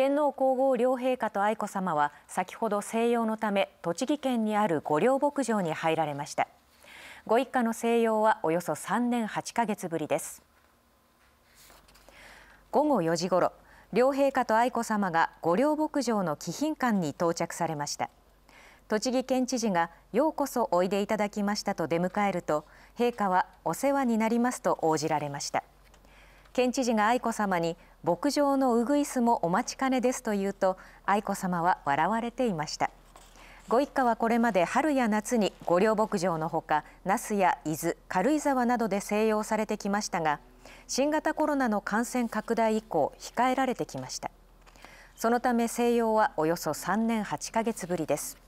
天皇皇后両陛下と愛子さまは先ほど静養のため栃木県にある御陵牧場に入られましたご一家の静養はおよそ3年8ヶ月ぶりです午後4時ごろ両陛下と愛子さまが御陵牧場の貴賓館に到着されました栃木県知事がようこそおいでいただきましたと出迎えると陛下はお世話になりますと応じられました県知事が愛子さまに牧場のウグイスもお待ちかねですと言うと愛子さまは笑われていましたご一家はこれまで春や夏に御料牧場のほか那須や伊豆軽井沢などで静養されてきましたが新型コロナの感染拡大以降控えられてきましたそのため静養はおよそ3年8ヶ月ぶりです